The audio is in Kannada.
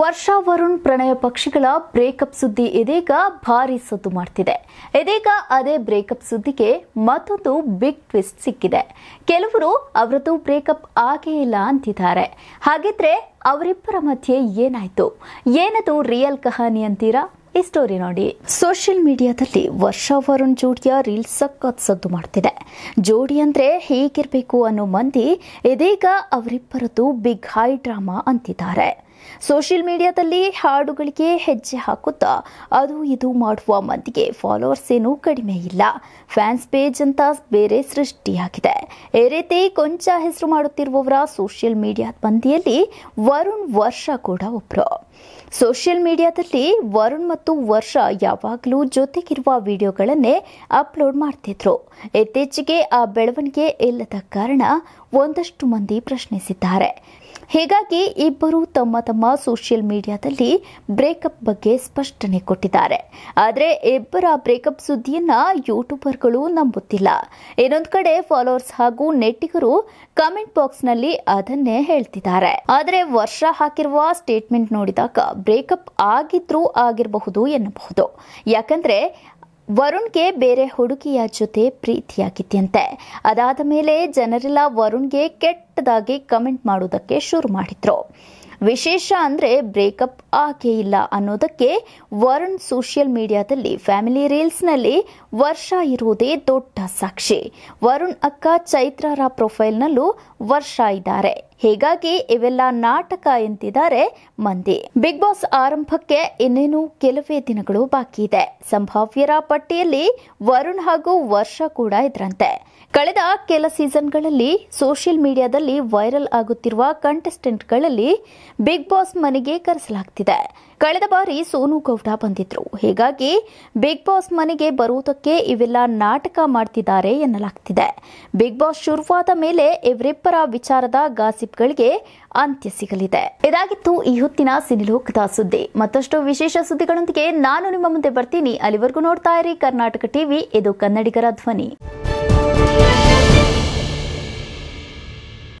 ವರ್ಷ ವರುಣ್ ಪ್ರಣಯ ಪಕ್ಷಿಗಳ ಬ್ರೇಕಪ್ ಸುದ್ದಿ ಇದೀಗ ಭಾರಿ ಸದ್ದು ಮಾಡ್ತಿದೆ ಇದೀಗ ಅದೇ ಬ್ರೇಕಪ್ ಸುದ್ದಿಗೆ ಮತ್ತೊಂದು ಬಿಗ್ ಟ್ವಿಸ್ಟ್ ಸಿಕ್ಕಿದೆ ಕೆಲವರು ಅವರದ್ದು ಬ್ರೇಕಪ್ ಆಗೇ ಇಲ್ಲ ಅಂತಿದ್ದಾರೆ ಹಾಗಿದ್ರೆ ಅವರಿಬ್ಬರ ಮಧ್ಯೆ ಏನಾಯ್ತು ಏನದು ರಿಯಲ್ ಕಹಾನಿ ಅಂತೀರಾ ಈ ಸ್ಟೋರಿ ನೋಡಿ ಸೋಷಿಯಲ್ ಮೀಡಿಯಾದಲ್ಲಿ ವರ್ಷ ವರುಣ್ ಜೋಡಿಯ ರೀಲ್ ಸಖತ್ ಸದ್ದು ಮಾಡ್ತಿದೆ ಜೋಡಿ ಅಂದ್ರೆ ಹೇಗಿರಬೇಕು ಅನ್ನೋ ಮಂದಿ ಇದೀಗ ಅವರಿಬ್ಬರದ್ದು ಬಿಗ್ ಹೈ ಡ್ರಾಮಾ ಅಂತಿದ್ದಾರೆ ಸೋಷಿಯಲ್ ಮೀಡಿಯಾದಲ್ಲಿ ಹಾಡುಗಳಿಗೆ ಹೆಜ್ಜೆ ಹಾಕುತ್ತಾ ಅದು ಇದು ಮಾಡುವ ಮಂದಿಗೆ ಫಾಲೋವರ್ಸ್ ಏನು ಕಡಿಮೆ ಇಲ್ಲ ಫ್ಯಾನ್ಸ್ ಪೇಜ್ ಅಂತ ಬೇರೆ ಸೃಷ್ಟಿಯಾಗಿದೆ ಈ ರೀತಿ ಕೊಂಚ ಹೆಸರು ಮಾಡುತ್ತಿರುವವರ ಸೋಷಿಯಲ್ ಮೀಡಿಯಾ ಬಂದಿಯಲ್ಲಿ ವರುಣ್ ವರ್ಷ ಕೂಡ ಒಬ್ರು ಸೋಷಿಯಲ್ ಮೀಡಿಯಾದಲ್ಲಿ ವರುಣ್ ಮತ್ತು ವರ್ಷ ಯಾವಾಗಲೂ ಜೊತೆಗಿರುವ ವಿಡಿಯೋಗಳನ್ನೇ ಅಪ್ಲೋಡ್ ಮಾಡ್ತಿದ್ರು ಇತ್ತೀಚೆಗೆ ಆ ಬೆಳವಣಿಗೆ ಇಲ್ಲದ ಕಾರಣ ಒಂದಷ್ಟು ಮಂದಿ ಪ್ರಶ್ನಿಸಿದ್ದಾರೆ ಹೀಗಾಗಿ ಇಬ್ಬರು ತಮ್ಮ ತಮ್ಮ ಸೋಷಿಯಲ್ ಮೀಡಿಯಾದಲ್ಲಿ ಬ್ರೇಕಪ್ ಬಗ್ಗೆ ಸ್ಪಷ್ಟನೆ ಕೊಟ್ಟಿದ್ದಾರೆ ಆದರೆ ಇಬ್ಬರ ಬ್ರೇಕಪ್ ಸುದ್ದಿಯನ್ನ ಯೂಟ್ಯೂಬರ್ಗಳು ನಂಬುತ್ತಿಲ್ಲ ಇನ್ನೊಂದು ಕಡೆ ಫಾಲೋವರ್ಸ್ ಹಾಗೂ ನೆಟ್ಟಿಗರು ಕಮೆಂಟ್ ಬಾಕ್ಸ್ನಲ್ಲಿ ಅದನ್ನೇ ಹೇಳ್ತಿದ್ದಾರೆ ಆದರೆ ವರ್ಷ ಹಾಕಿರುವ ಸ್ಟೇಟ್ಮೆಂಟ್ ನೋಡಿದಾಗ ಬ್ರೇಕಪ್ ಆಗಿದ್ರೂ ಆಗಿರಬಹುದು ಎನ್ನಬಹುದು ಯಾಕಂದ್ರೆ ವರುಣ್ಗೆ ಬೇರೆ ಹುಡುಗಿಯ ಜೊತೆ ಪ್ರೀತಿಯಾಗಿದ್ಯಂತೆ ಅದಾದ ಮೇಲೆ ಜನರೆಲ್ಲ ವರುಣ್ಗೆ ಕೆಟ್ಟದಾಗಿ ಕಮೆಂಟ್ ಮಾಡೋದಕ್ಕೆ ಶುರು ಮಾಡಿದ್ರು ವಿಶೇಷ ಅಂದರೆ ಬ್ರೇಕಪ್ ಆಗೇ ಇಲ್ಲ ಅನ್ನೋದಕ್ಕೆ ವರುಣ್ ಸೋಷಿಯಲ್ ಮೀಡಿಯಾದಲ್ಲಿ ಫ್ಯಾಮಿಲಿ ರೀಲ್ಸ್ನಲ್ಲಿ ವರ್ಷ ಇರುವುದೇ ದೊಡ್ಡ ಸಾಕ್ಷಿ ವರುಣ್ ಅಕ್ಕ ಚೈತ್ರರ ಪ್ರೊಫೈಲ್ನಲ್ಲೂ ವರ್ಷ ಇದ್ದಾರೆ ಹೀಗಾಗಿ ಇವೆಲ್ಲ ನಾಟಕ ಎಂತಿದ್ದಾರೆ ಮಂದಿ ಬಿಗ್ ಬಾಸ್ ಆರಂಭಕ್ಕೆ ಇನ್ನೇನು ಕೆಲವೇ ದಿನಗಳು ಬಾಕಿ ಇದೆ ಸಂಭಾವ್ಯರ ಪಟ್ಟಿಯಲ್ಲಿ ವರುಣ್ ಹಾಗೂ ವರ್ಷ ಕೂಡ ಇದ್ರಂತೆ ಕಳೆದ ಕೆಲ ಸೀಸನ್ಗಳಲ್ಲಿ ಸೋಷಿಯಲ್ ಮೀಡಿಯಾದಲ್ಲಿ ವೈರಲ್ ಆಗುತ್ತಿರುವ ಕಂಟೆಸ್ಟೆಂಟ್ಗಳಲ್ಲಿ ಬಿಗ್ ಬಾಸ್ ಮನೆಗೆ ಕರೆಸಲಾಗ್ತಿದೆ ಕಳೆದ ಬಾರಿ ಸೋನು ಗೌಡ ಬಂದಿದ್ರು ಹೀಗಾಗಿ ಬಿಗ್ ಬಾಸ್ ಮನೆಗೆ ಬರುವುದಕ್ಕೆ ಇವೆಲ್ಲ ನಾಟಕ ಮಾಡ್ತಿದ್ದಾರೆ ಎನ್ನಲಾಗ್ತಿದೆ ಬಿಗ್ ಬಾಸ್ ಶುರುವಾದ ಮೇಲೆ ಇವರಿಬ್ಬರ ವಿಚಾರದ ಗಾಸಿಪ್ಗಳಿಗೆ ಅಂತ್ಯ ಸಿಗಲಿದೆ ಇದಾಗಿತ್ತು ಈ ಹೊತ್ತಿನ ಸಿನಿಲೋಕದ ಸುದ್ದಿ ಮತ್ತಷ್ಟು ವಿಶೇಷ ಸುದ್ದಿಗಳೊಂದಿಗೆ ನಾನು ನಿಮ್ಮ ಮುಂದೆ ಬರ್ತೀನಿ ಅಲ್ಲಿವರೆಗೂ ನೋಡ್ತಾ ಇರಿ ಕರ್ನಾಟಕ ಟಿವಿ ಇದು ಕನ್ನಡಿಗರ ಧ್ವನಿ